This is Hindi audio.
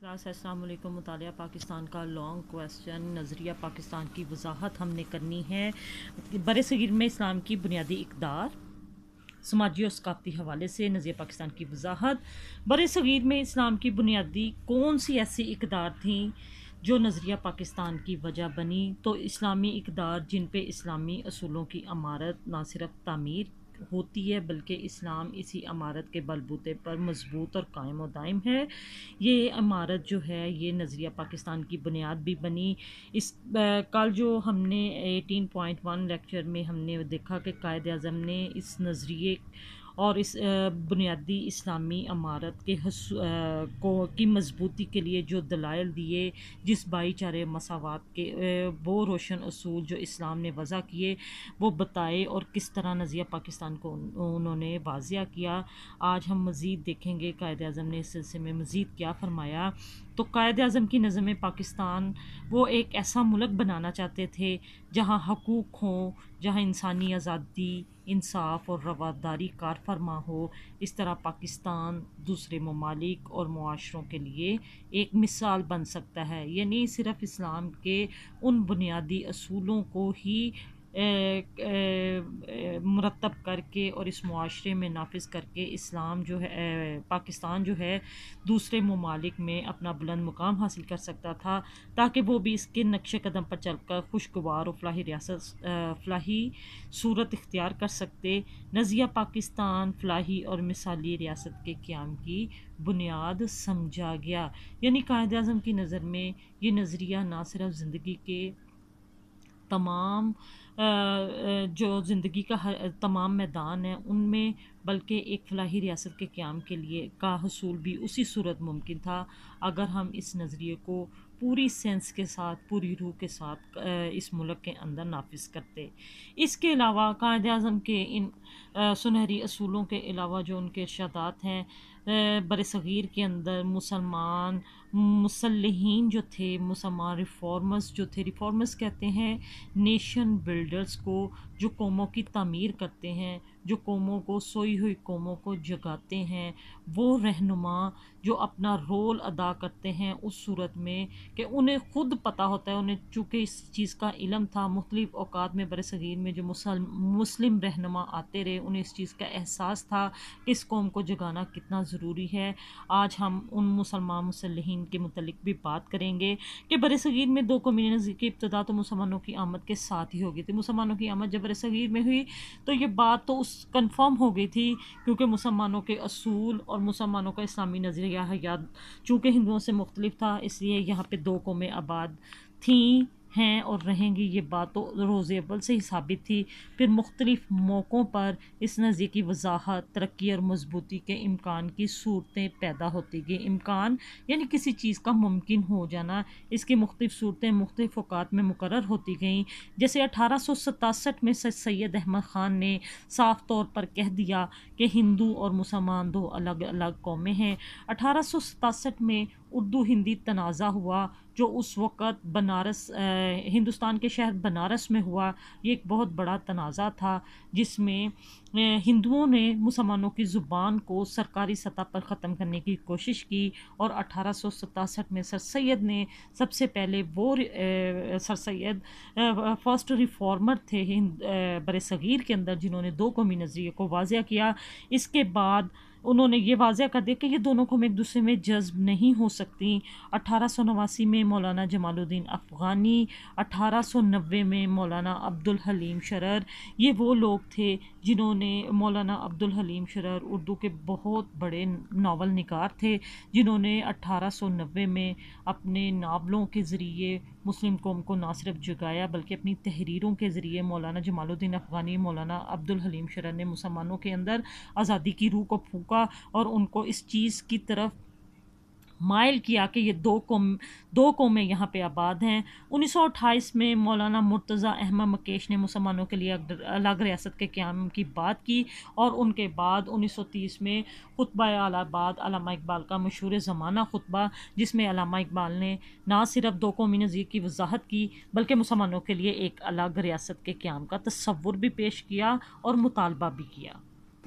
क्लास असलम मुताल पाकिस्तान का लॉन्ग क्वेश्चन नज़रिया पाकिस्तान की वजाहत हमने करनी है बर सगीर में इस्लाम की बुनियादी इकदार समाजी और सकाफती हवाले से नज़रिया पाकिस्तान की वजाहत बर सगीर में इस्लाम की बुनियादी कौन सी ऐसी इकदार थी जो नज़रिया पाकिस्तान की वजह बनी तो इस्लामी इकदार जिन पर इस्लामी असूलों की अमारत ना सिर्फ तमीर होती है बल्कि इस्लाम इसी अमारत के बलबूते पर मजबूत और कायम और दायम है ये अमारत जो है ये नज़रिया पाकिस्तान की बुनियाद भी बनी इस कल जो हमने एटीन पॉइंट वन लेक्चर में हमने देखा कि कायद अजम ने इस नज़रिए और इस बुनियादी इस्लामी अमारत के को की मजबूती के लिए जो दलाइल दिए जिस भाईचारे मसावत के वो रोशन असूल जो इस्लाम ने वज़ा किए वो बताए और किस तरह नज़िया पाकिस्तान को उन्होंने वाजिया किया आज हम मज़ीद देखेंगे कायद अजम ने इस सिलसिले में मज़ीद क्या फरमाया तो कायद अज़म की नज़म में पाकिस्तान वो एक ऐसा मुल्क बनाना चाहते थे जहाँ हकूक़ हों जहाँ इंसानी आज़ादी इंसाफ और रवादारी कार फरमा हो इस तरह पाकिस्तान दूसरे ममालिक और माशरों के लिए एक मिसाल बन सकता है यानी सिर्फ इस्लाम के उन बुनियादी असूलों को ही मरतब करके और इस माशरे में नाफज करके इस्लाम जो है पाकिस्तान जो है दूसरे ममालिक में अपना बुलंद मुकाम हासिल कर सकता था ताकि वो भी इसके नक्श कदम पर चल कर खुशगवार और फलाही रियासत फलाही सूरत इख्तियार कर सकते नज़िया पाकिस्तान फलाही और मिसाली रियासत के क्याम की बुनियाद समझा गया यानी कायद अजम की नज़र में ये नज़रिया ना सिर्फ ज़िंदगी के तमाम जो ज़िंदगी का हर तमाम मैदान है उनमें बल्कि एक फलाही रियासत के क्याम के लिए का हसूल भी उसी सूरत मुमकिन था अगर हम इस नज़रिए को पूरी सेंस के साथ पूरी रूह के साथ इस मुल्क के अंदर नाफिज करते इसके अलावा कायद अजम के इन सुनहरी असूलों के अलावा जो उनके इर्शादात हैं बर सग़ीर के अंदर मुसलमान मुसलहन जो थे मुसलमान रिफॉर्मर्स जो थे रिफॉर्मर्स कहते हैं नेशन बिल्ड बिल्डर्स को जो कौमों की तमीर करते हैं जो कौमों को सोई हुई कौमों को जगाते हैं वो रहनुमा जो अपना रोल अदा करते हैं उस सूरत में कि उन्हें ख़ुद पता होता है उन्हें चूँकि इस चीज़ का इलम था मुख्तलिफ़ अवकात में बर सगीर में जो मुसल मुस्लिम रहनुमा आते रहे उन्हें इस चीज़ का एहसास था कि इस कौम को जगाना कितना ज़रूरी है आज हम उन मुसलमान मुसलहन के मतलब भी बात करेंगे कि बर सगीर में दो कम्यूनिटी की इब्तदा तो मुसलमानों की आमद के साथ ही होगी थी तो मुसलमानों की आमद जब बर सगीर में हुई तो ये बात तो उस कंफर्म हो गई थी क्योंकि मुसलमानों के असूल और मुसलमानों का इस्लामी नज़रिया हयात चूँकि हिंदुओं से मुख्तलिफ था इसलिए यहाँ पर दो कौमें आबाद थी हैं और रहेंगी ये बात तो रोज़ अव्वल से ही साबित थी फिर मुख्तलिफ मौक़ों पर इस नज़र की वजाहत तरक्की और मजबूती के इम्कान की सूरतें पैदा होती गई इम्कान यानी किसी चीज़ का मुमकिन हो जाना इसकी मुख्तफ सूरतें मुख्तफ अवकात में मुकर होती गईं जैसे अठारह सौ सतासठ में सैयद अहमद ख़ान ने साफ तौर पर कह दिया कि हिंदू और मुसलमान दो अलग अलग कौमें हैं अठारह सौ सतासठ में उर्दू हिंदी तनाज़ा हुआ जो उस वक़्त बनारस हिंदुस्तान के शहर बनारस में हुआ ये एक बहुत बड़ा तनाज़ा था जिसमें हिंदुओं ने मुसलमानों की ज़ुबान को सरकारी सतह पर ख़त्म करने की कोशिश की और अठारह में सर सैद ने सबसे पहले वो सर सैद फर्स्ट रिफॉर्मर थे हिंद बर के अंदर जिन्होंने दो कौमी नज़रिए को वाजिया किया इसके बाद उन्होंने ये वाजह कर दिया कि ये दोनों कौम एक दूसरे में जज्ब नहीं हो सकती अठारह सौ नवासी में मौलाना जमालुद्दीन अफ़गानी अठारह सौ नबे में मौलाना अब्दुल हलीम शरर ये वो लोग थे जिन्होंने मौलाना अब्दुल हलीम शरर उर्दू के बहुत बड़े नावल निकार थे जिन्होंने अठारह सौ नबे में अपने नावलों के ज़रिए मुस्लिम कौम को ना सिर्फ जगाया बल्कि अपनी तहरीरों के ज़रिए मौलाना जमालुद्दीन अफ़गानी मौलाना अब्दुल हलीम शरर ने मुसलमानों के अंदर आज़ादी की रूह को फूक झोंका और उनको इस चीज़ की तरफ मायल किया कि ये दो कौम दो कौमें यहाँ पे आबाद हैं 1928 में मौलाना मुर्तज़ा अहमद मकेश ने मुसलमानों के लिए अलग रियासत के क्याम की बात की और उनके बाद 1930 में खुतबा आलाबाद अलामा इकबाल का मशहूर ज़माना खुतबा जिसमें अलामा इकबाल ने ना सिर्फ दो कौमी नज़ीर की वजाहत की बल्कि मुसलमानों के लिए एक अलग रियासत के क्याम का तस्वुर भी पेश किया और मुतालबा भी किया